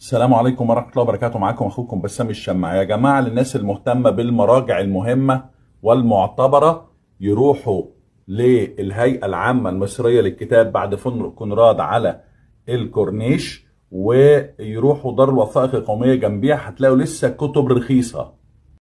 السلام عليكم ورحمه الله وبركاته معاكم اخوكم بسام الشماعي يا جماعه للناس المهتمه بالمراجع المهمه والمعتبره يروحوا للهيئه العامه المصريه للكتاب بعد فندق كونراد على الكورنيش ويروحوا دار الوثائق القوميه جنبيها هتلاقوا لسه كتب رخيصه